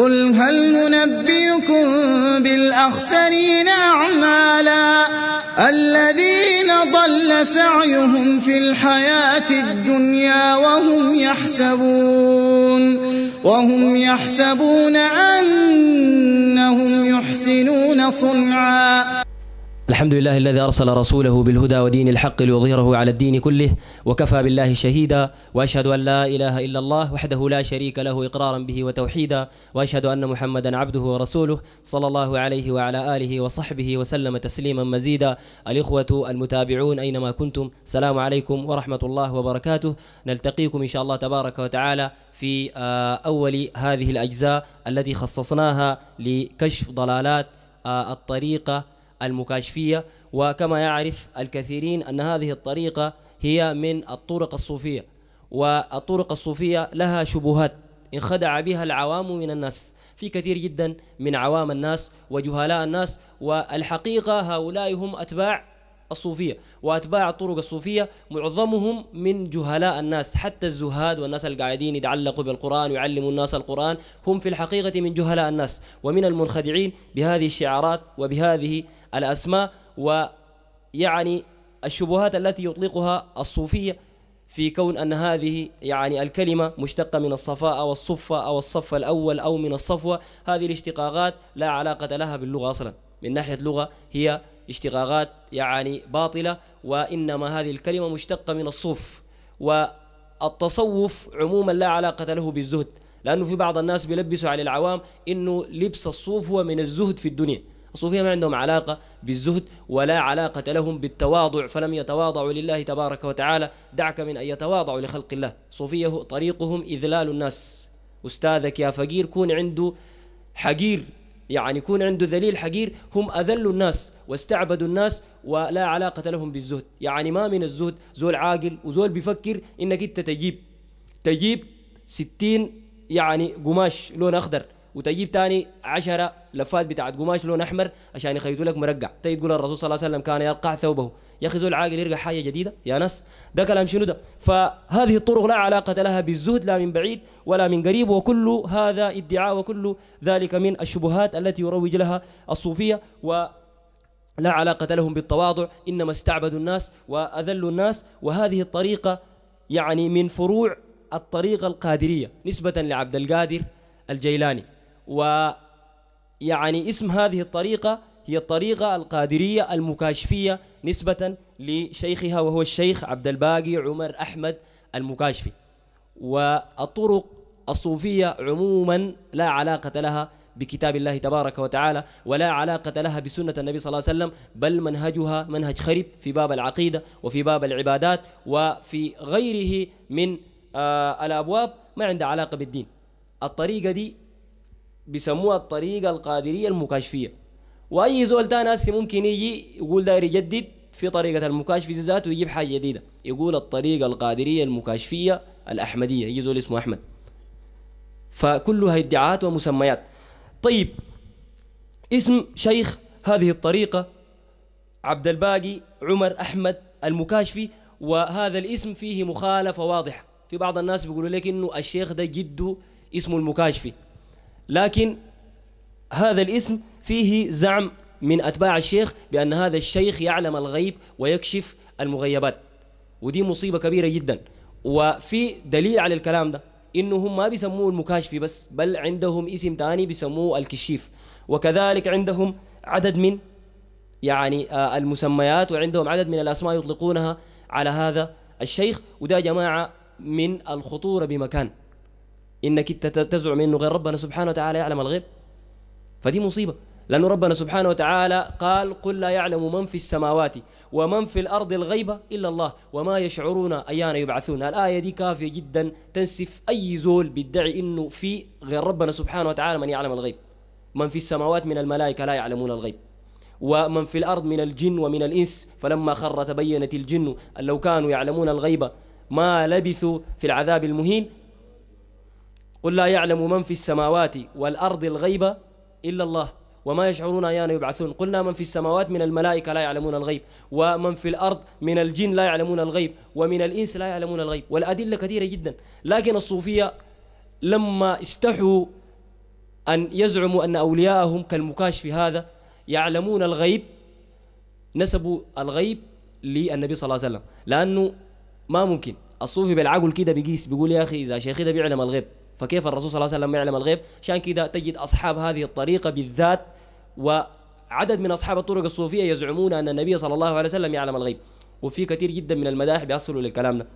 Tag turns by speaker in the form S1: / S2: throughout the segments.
S1: قل هل ننبئكم بالأخسرين أعمالا الذين ضل سعيهم في الحياة الدنيا وهم يحسبون وهم يحسبون أنهم يحسنون صنعا الحمد لله الذي أرسل رسوله بالهدى ودين الحق ليظهره على الدين كله وكفى بالله شهيدا وأشهد أن لا إله إلا الله وحده لا شريك له إقرارا به وتوحيدا وأشهد أن محمدا عبده ورسوله صلى الله عليه وعلى آله وصحبه وسلم تسليما مزيدا الإخوة المتابعون أينما كنتم السلام عليكم ورحمة الله وبركاته نلتقيكم إن شاء الله تبارك وتعالى في آه، أول هذه الأجزاء التي خصصناها لكشف ضلالات آه، الطريقة المكاشفية وكما يعرف الكثيرين أن هذه الطريقة هي من الطرق الصوفية والطرق الصوفية لها شبهات انخدع بها العوام من الناس في كثير جدا من عوام الناس وجهلاء الناس والحقيقة هؤلاء هم أتباع الصوفية وأتباع الطرق الصوفية معظمهم من جهلاء الناس حتى الزهاد والناس القاعدين يتعلقوا بالقرآن ويعلموا الناس القرآن هم في الحقيقة من جهلاء الناس ومن المنخدعين بهذه الشعارات وبهذه الأسماء ويعني الشبهات التي يطلقها الصوفية في كون أن هذه يعني الكلمة مشتقة من الصفاء أو الصفة أو الصف الأول أو من الصفوة هذه الاشتقاقات لا علاقة لها باللغة أصلا من ناحية لغة هي اشتقاقات يعني باطلة وإنما هذه الكلمة مشتقة من الصوف والتصوف عموما لا علاقة له بالزهد لأنه في بعض الناس بيلبسوا على العوام إنه لبس الصوف هو من الزهد في الدنيا الصوفية ما عندهم علاقة بالزهد ولا علاقة لهم بالتواضع فلم يتواضعوا لله تبارك وتعالى دعك من أن يتواضعوا لخلق الله صوفية طريقهم إذلال الناس أستاذك يا فقير كون عنده حقير يعني يكون عنده ذليل حقير هم أذل الناس واستعبدوا الناس ولا علاقة لهم بالزهد يعني ما من الزهد زول عاقل وزول بيفكر انك انت تجيب تجيب ستين يعني قماش لون اخضر وتجيب تاني عشرة لفات بتاعت قماش لون احمر عشان يخيطوا لك مرقع تيجي تقول الرسول صلى الله عليه وسلم كان يرقع ثوبه يا اخي زول عاقل يرقع حاجه جديده يا ناس ده كلام شنو ده فهذه الطرق لا علاقه لها بالزهد لا من بعيد ولا من قريب وكل هذا ادعاء وكل ذلك من الشبهات التي يروج لها الصوفيه و لا علاقة لهم بالتواضع إنما استعبدوا الناس وأذلوا الناس وهذه الطريقة يعني من فروع الطريقة القادرية نسبة لعبد القادر الجيلاني ويعني اسم هذه الطريقة هي الطريقة القادرية المكاشفية نسبة لشيخها وهو الشيخ عبد الباقي عمر أحمد المكاشفي والطرق الصوفية عموما لا علاقة لها بكتاب الله تبارك وتعالى ولا علاقة لها بسنة النبي صلى الله عليه وسلم بل منهجها منهج خرب في باب العقيدة وفي باب العبادات وفي غيره من آه الأبواب ما عندها علاقة بالدين الطريقة دي بيسموها الطريقة القادرية المكاشفية وأي زول تاني ممكن يجي يقول داير يجدد في طريقة المكاشف ذاته ويجيب حاجة جديدة يقول الطريقة القادرية المكاشفية الأحمدية يجي زول اسمه أحمد فكلها ادعاءات ومسميات طيب اسم شيخ هذه الطريقة عبد الباقي عمر أحمد المكاشفي وهذا الاسم فيه مخالفة واضحة في بعض الناس بيقولوا لك إنه الشيخ ده جده اسمه المكاشفي لكن هذا الاسم فيه زعم من أتباع الشيخ بأن هذا الشيخ يعلم الغيب ويكشف المغيبات ودي مصيبة كبيرة جدا وفي دليل على الكلام ده انهم ما بيسموه المكاشفي بس بل عندهم اسم ثاني بيسموه الكشيف وكذلك عندهم عدد من يعني آه، المسميات وعندهم عدد من الاسماء يطلقونها على هذا الشيخ وده جماعه من الخطوره بمكان انك تزعم انه غير ربنا سبحانه وتعالى يعلم الغيب فدي مصيبه لأن ربنا سبحانه وتعالى قال قل لا يعلم من في السماوات ومن في الأرض الغيبة إلا الله وما يشعرون أيان يبعثون الآية دي كافية جدا تنسف أي زول بيدعي إنه في غير ربنا سبحانه وتعالى من يعلم الغيب من في السماوات من الملائكة لا يعلمون الغيب ومن في الأرض من الجن ومن الإنس فلما خر تبينت الجن أن لو كانوا يعلمون الغيب ما لبثوا في العذاب المهين قل لا يعلم من في السماوات والأرض الغيب إلا الله وما يشعرون أيان يبعثون قلنا من في السماوات من الملائكة لا يعلمون الغيب ومن في الأرض من الجن لا يعلمون الغيب ومن الإنس لا يعلمون الغيب والأدلة كثيرة جدا لكن الصوفية لما استحوا أن يزعموا أن أولياءهم كالمكاشف هذا يعلمون الغيب نسبوا الغيب للنبي صلى الله عليه وسلم لأنه ما ممكن الصوفي بالعقل كده بيقيس بيقول يا أخي إذا شيخي ده بيعلم الغيب فكيف الرسول صلى الله عليه وسلم يعلم الغيب عشان كذا تجد أصحاب هذه الطريقة بالذات وعدد من أصحاب الطرق الصوفية يزعمون أن النبي صلى الله عليه وسلم يعلم الغيب وفي كثير جدا من المداح بيصلوا للكلام ده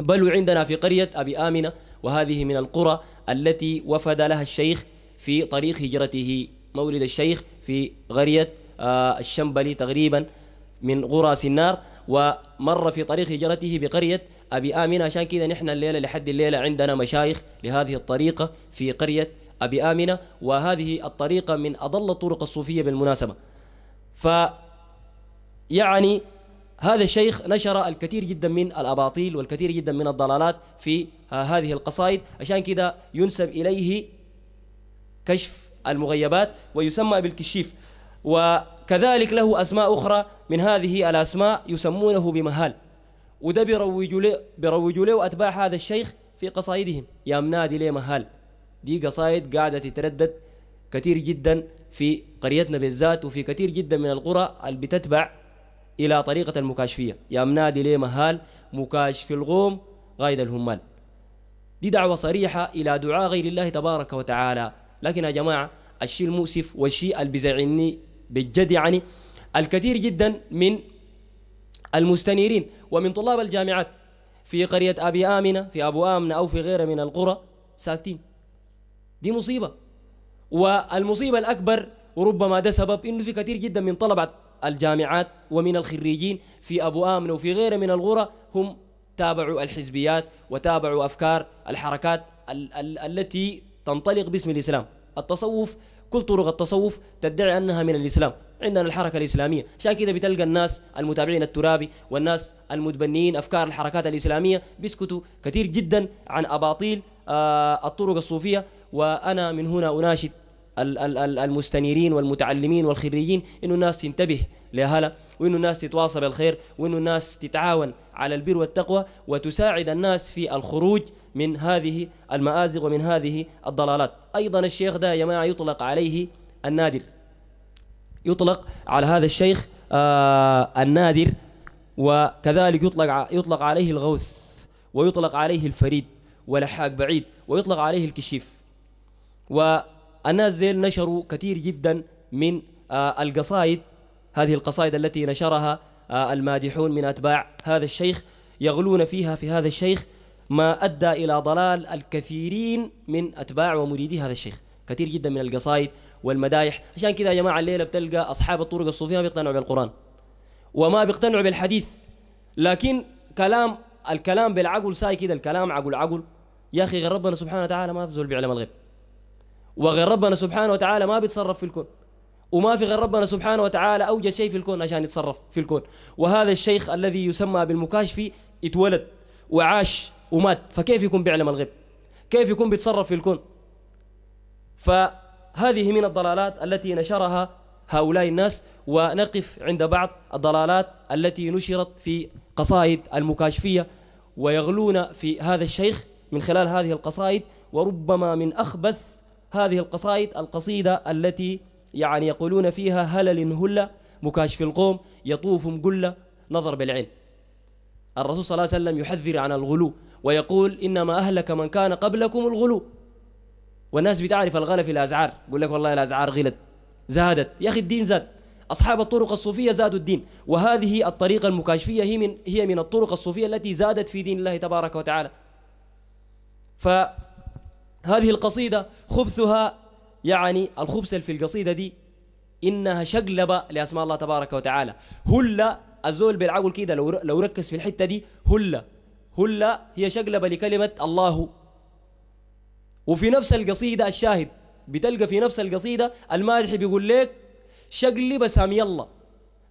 S1: بل عندنا في قرية أبي آمنة وهذه من القرى التي وفد لها الشيخ في طريق هجرته مولد الشيخ في قرية آه، الشنبلي تقريبا من غراس النار ومر في طريق هجرته بقرية أبي آمنة عشان كذا نحن الليلة لحد الليلة عندنا مشايخ لهذه الطريقة في قرية أبي آمنة وهذه الطريقة من أضل الطرق الصوفية بالمناسبة ف يعني هذا الشيخ نشر الكثير جدا من الأباطيل والكثير جدا من الضلالات في هذه القصائد عشان كذا ينسب إليه كشف المغيبات ويسمى بالكشيف وكذلك له أسماء أخرى من هذه الأسماء يسمونه بمهال وده بيروجوا له بيروجوا له اتباع هذا الشيخ في قصائدهم يا منادي ليه مهال دي قصائد قاعده تتردد كثير جدا في قريتنا بالذات وفي كثير جدا من القرى اللي بتتبع الى طريقه المكاشفيه يا منادي ليه مهال مكاشف الغوم غايد الهمال دي دعوه صريحه الى دعاء غير الله تبارك وتعالى لكن يا جماعه الشيء المؤسف والشيء اللي بيزعلني بالجد يعني الكثير جدا من المستنيرين ومن طلاب الجامعات في قرية أبي آمنة في أبو آمنة أو في غيرها من القرى ساكتين دي مصيبة والمصيبة الأكبر وربما ده سبب إنه في كثير جدا من طلبة الجامعات ومن الخريجين في أبو آمنة وفي غيرها من القرى هم تابعوا الحزبيات وتابعوا أفكار الحركات ال ال التي تنطلق باسم الإسلام التصوف كل طرق التصوف تدعي أنها من الإسلام عندنا الحركة الإسلامية عشان كده بتلقى الناس المتابعين الترابي والناس المتبنيين أفكار الحركات الإسلامية بيسكتوا كثير جدا عن أباطيل آه، الطرق الصوفية وأنا من هنا أناشد المستنيرين والمتعلمين والخريجين إنه الناس تنتبه لهلا وإنه الناس تتواصل بالخير وإنه الناس تتعاون على البر والتقوى وتساعد الناس في الخروج من هذه المآزق ومن هذه الضلالات أيضا الشيخ ده يا جماعة يطلق عليه النادر يطلق على هذا الشيخ آه، النادر وكذلك يطلق يطلق عليه الغوث ويطلق عليه الفريد ولحاق بعيد ويطلق عليه الكشيف والناس زيل نشروا كثير جدا من آه، القصائد هذه القصائد التي نشرها آه، المادحون من أتباع هذا الشيخ يغلون فيها في هذا الشيخ ما أدى إلى ضلال الكثيرين من أتباع ومريدي هذا الشيخ كثير جدا من القصائد والمدايح عشان كذا يا جماعه الليله بتلقى اصحاب الطرق الصوفيه ما بيقتنعوا بالقران وما بيقتنعوا بالحديث لكن كلام الكلام بالعقل ساي كذا الكلام عقل عقل يا اخي غير ربنا سبحانه وتعالى ما بيزول بيعلم الغيب وغير ربنا سبحانه وتعالى ما بيتصرف في الكون وما في غير ربنا سبحانه وتعالى اوجد شيء في الكون عشان يتصرف في الكون وهذا الشيخ الذي يسمى بالمكاشفي اتولد وعاش ومات فكيف يكون بيعلم الغيب كيف يكون بيتصرف في الكون ف هذه من الضلالات التي نشرها هؤلاء الناس ونقف عند بعض الضلالات التي نشرت في قصائد المكاشفية ويغلون في هذا الشيخ من خلال هذه القصائد وربما من أخبث هذه القصائد القصيدة التي يعني يقولون فيها هلل هلة مكاشف القوم يطوفهم قلة نظر بالعين الرسول صلى الله عليه وسلم يحذر عن الغلو ويقول إنما أهلك من كان قبلكم الغلو والناس بتعرف الغلا في الأسعار يقول لك والله الأسعار غلت زادت يا أخي الدين زاد أصحاب الطرق الصوفية زادوا الدين وهذه الطريقة المكاشفية هي من هي من الطرق الصوفية التي زادت في دين الله تبارك وتعالى فهذه القصيدة خبثها يعني الخبث في القصيدة دي إنها شقلبة لأسماء الله تبارك وتعالى هلا الزول بالعقل كده لو لو ركز في الحتة دي هلا هلا هي شقلبة لكلمة الله وفي نفس القصيدة الشاهد بتلقى في نفس القصيدة المالح بيقول لك شقلي بسامي الله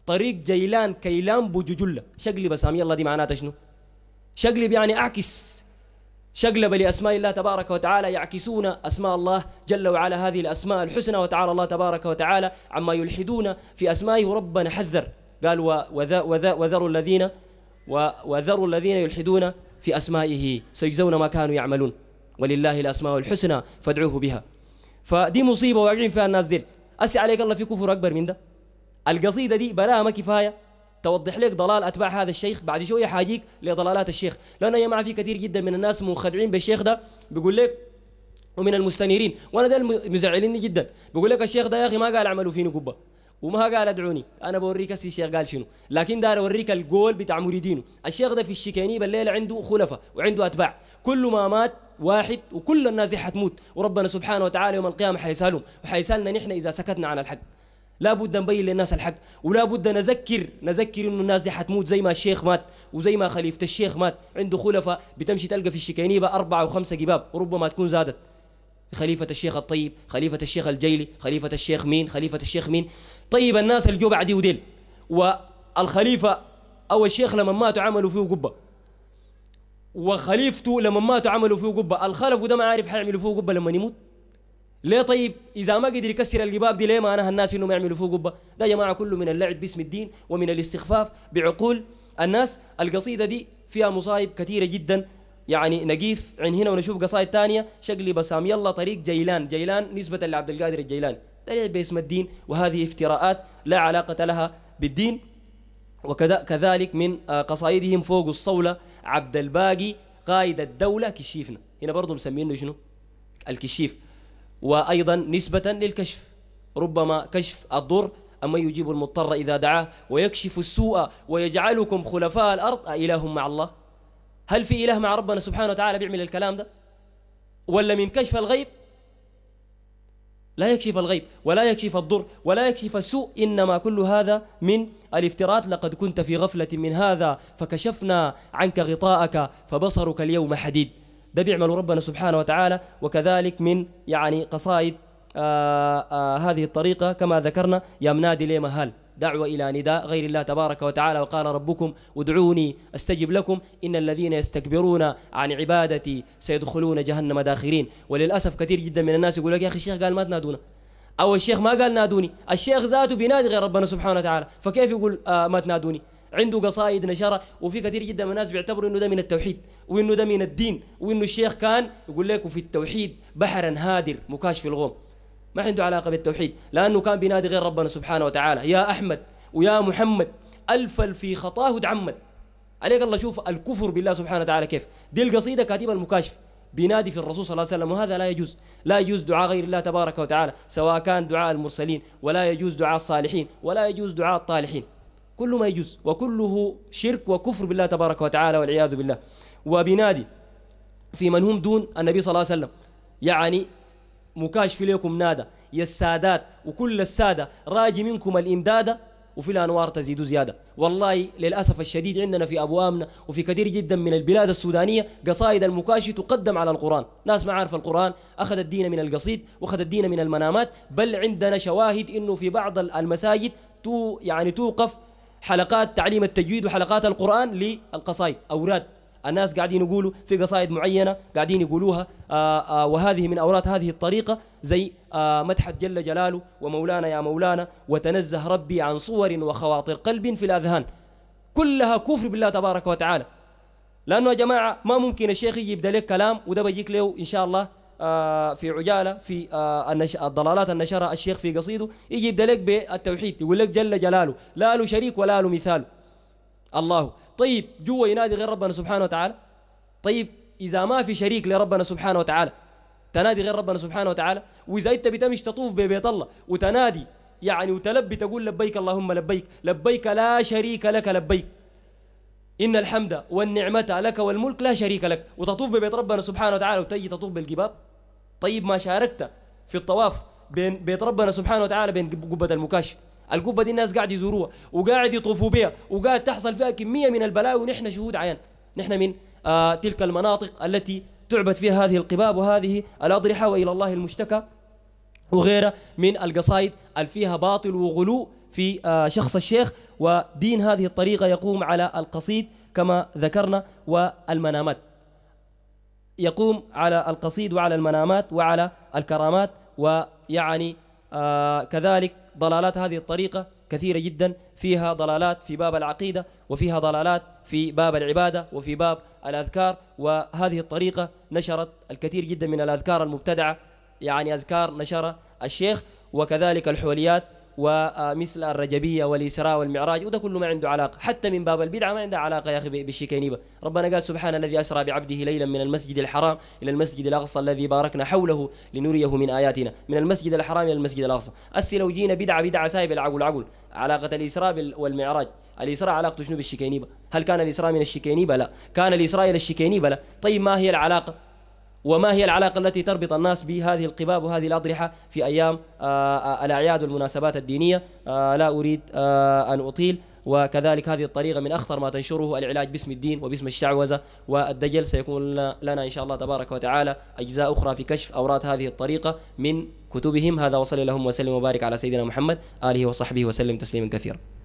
S1: طريق جيلان كيلان بوججلة شقلي بسامي الله دي معناتها شنو شقلب يعني أعكس شقلب لأسماء الله تبارك وتعالى يعكسون أسماء الله جل وعلا هذه الأسماء الحسنى وتعالى الله تبارك وتعالى عما يلحدون في أسمائه وربنا حذر قال وذروا الذين وذروا الذين يلحدون في أسمائه سيجزون ما كانوا يعملون ولله الأسماء الحسنى فادعوه بها فدي مصيبة واقعين فيها الناس دي أسي عليك الله في كفر أكبر من ده القصيدة دي بلاها ما كفاية توضح لك ضلال أتباع هذا الشيخ بعد شوية حاجيك لضلالات الشيخ لأن يا جماعة في كثير جدا من الناس منخدعين بالشيخ ده بيقول لك ومن المستنيرين وانا ده مزعلني جدا بيقول لك الشيخ ده يا اخي ما قال اعملوا فيني قبه وما قال ادعوني انا بوريك هسه الشيخ قال شنو لكن دار اوريك الجول بتاع مريدينه الشيخ ده في الشكانيب الليله عنده خلفاء وعنده اتباع كل ما مات واحد وكل الناس دي حتموت وربنا سبحانه وتعالى يوم القيامه حيسالهم وحيسالنا نحن اذا سكتنا عن الحق لا بد نبين للناس الحق ولا بد نذكر نذكر انه الناس دي حتموت زي ما الشيخ مات وزي ما خليفه الشيخ مات عنده خلفاء بتمشي تلقى في الشيكانيبه اربعه وخمسه جباب وربما تكون زادت خليفة الشيخ الطيب خليفة الشيخ الجيلي خليفة الشيخ مين خليفة الشيخ مين طيب الناس الجو بعدي وديل والخليفة أو الشيخ لما ماتوا عملوا فيه قبة وخليفته لما ماتوا عملوا فيه قبة الخلف ده ما عارف حيعملوا فيه قبة لما يموت ليه طيب إذا ما قدر يكسر الجباب دي ليه ما أنا الناس إنهم يعملوا فيه قبة ده يا جماعة كله من اللعب باسم الدين ومن الاستخفاف بعقول الناس القصيدة دي فيها مصايب كثيرة جدا يعني نقيف عن هنا ونشوف قصائد ثانية شقلي بسام يلا طريق جيلان جيلان نسبة لعبد القادر الجيلاني لا باسم الدين وهذه افتراءات لا علاقة لها بالدين وكذلك من آه، قصائدهم فوق الصولة عبد الباقي قائد الدولة كشيفنا هنا برضه مسمينه شنو الكشيف وأيضا نسبة للكشف ربما كشف الضر أما يجيب المضطر إذا دعاه ويكشف السوء ويجعلكم خلفاء الأرض أإله آه، مع الله هل في إله مع ربنا سبحانه وتعالى بيعمل الكلام ده ولا من كشف الغيب لا يكشف الغيب ولا يكشف الضر ولا يكشف السوء إنما كل هذا من الافتراض لقد كنت في غفلة من هذا فكشفنا عنك غطاءك فبصرك اليوم حديد ده بيعمل ربنا سبحانه وتعالى وكذلك من يعني قصائد آآ آه، آآ آه، هذه الطريقة كما ذكرنا يا منادي ليه مهال دعوة إلى نداء غير الله تبارك وتعالى وقال ربكم ادعوني أستجب لكم إن الذين يستكبرون عن عبادتي سيدخلون جهنم داخرين وللأسف كثير جدا من الناس يقول لك يا أخي الشيخ قال ما تنادونا أو الشيخ ما قال نادوني الشيخ ذاته بينادي غير ربنا سبحانه وتعالى فكيف يقول آه ما تنادوني عنده قصائد نشرة وفي كثير جدا من الناس بيعتبروا انه ده من التوحيد وانه ده من الدين وانه الشيخ كان يقول لك في التوحيد بحرا هادر مكاشف الغوم ما عنده علاقة بالتوحيد لأنه كان بينادي غير ربنا سبحانه وتعالى يا أحمد ويا محمد ألفل في خطاه تعمد عليك الله شوف الكفر بالله سبحانه وتعالى كيف دي القصيدة كاتبها المكاشف بينادي في الرسول صلى الله عليه وسلم وهذا لا يجوز لا يجوز دعاء غير الله تبارك وتعالى سواء كان دعاء المرسلين ولا يجوز دعاء الصالحين ولا يجوز دعاء الطالحين كل ما يجوز وكله شرك وكفر بالله تبارك وتعالى والعياذ بالله وبنادي في من هم دون النبي صلى الله عليه وسلم يعني مكاشف لكم نادى يا السادات وكل السادة راجي منكم الإمداد وفي الأنوار تزيد زيادة والله للأسف الشديد عندنا في أبوامنا وفي كثير جدا من البلاد السودانية قصائد المكاشي تقدم على القرآن ناس ما عارفة القرآن أخذ الدين من القصيد وأخذ الدين من المنامات بل عندنا شواهد أنه في بعض المساجد تو يعني توقف حلقات تعليم التجويد وحلقات القرآن للقصائد أوراد الناس قاعدين يقولوا في قصائد معينه قاعدين يقولوها آآ آه، آآ آه، وهذه من اوراد هذه الطريقه زي آه، مدحت جل جلاله ومولانا يا مولانا وتنزه ربي عن صور وخواطر قلب في الاذهان كلها كفر بالله تبارك وتعالى لانه يا جماعه ما ممكن الشيخ يجيب لك كلام وده بيجيك له ان شاء الله في عجاله في الضلالات النشرها الشيخ في قصيده يجيب لك بالتوحيد يقول لك جل جلاله لا له شريك ولا له مثال الله طيب جوا ينادي غير ربنا سبحانه وتعالى طيب إذا ما في شريك لربنا سبحانه وتعالى تنادي غير ربنا سبحانه وتعالى وإذا أنت بتمشي تطوف ببيت الله وتنادي يعني وتلبي تقول لبيك اللهم لبيك لبيك لا شريك لك لبيك إن الحمد والنعمة لك والملك لا شريك لك وتطوف ببيت ربنا سبحانه وتعالى وتجي تطوف بالجباب طيب ما شاركت في الطواف بين بيت ربنا سبحانه وتعالى بين قبة المكاشف القبه دي الناس قاعد يزوروها وقاعد يطوفوا بها وقاعد تحصل فيها كميه من البلاوي ونحن شهود عيان نحن من آه تلك المناطق التي تعبد فيها هذه القباب وهذه الاضرحه والى الله المشتكى وغيرها من القصائد اللي فيها باطل وغلو في آه شخص الشيخ ودين هذه الطريقه يقوم على القصيد كما ذكرنا والمنامات يقوم على القصيد وعلى المنامات وعلى الكرامات ويعني آه كذلك ضلالات هذه الطريقة كثيرة جدا فيها ضلالات في باب العقيدة وفيها ضلالات في باب العبادة وفي باب الأذكار وهذه الطريقة نشرت الكثير جدا من الأذكار المبتدعة يعني أذكار نشر الشيخ وكذلك الحوليات ومثل الرجبيه والاسراء والمعراج وده كله ما عنده علاقه حتى من باب البدعه ما عنده علاقه يا اخي بالشكينيبه ربنا قال سبحان الذي اسرى بعبده ليلا من المسجد الحرام الى المسجد الاقصى الذي باركنا حوله لنريه من اياتنا من المسجد الحرام الى المسجد الاقصى اسي لو جينا بدعه بدعه سايب العقل عقل علاقه الاسراء والمعراج الاسراء علاقته شنو بالشكينيبه هل كان الاسراء من الشكينيبه لا كان الاسراء الى الشكينيبه لا طيب ما هي العلاقه وما هي العلاقة التي تربط الناس بهذه القباب وهذه الأضرحة في أيام آه، آه، الأعياد والمناسبات الدينية آه، لا أريد أن أطيل وكذلك هذه الطريقة من أخطر ما تنشره العلاج باسم الدين وباسم الشعوذة والدجل سيكون لنا إن شاء الله تبارك وتعالى أجزاء أخرى في كشف أورات هذه الطريقة من كتبهم هذا وصل لهم وسلم وبارك على سيدنا محمد آله وصحبه وسلم تسليما كثيرا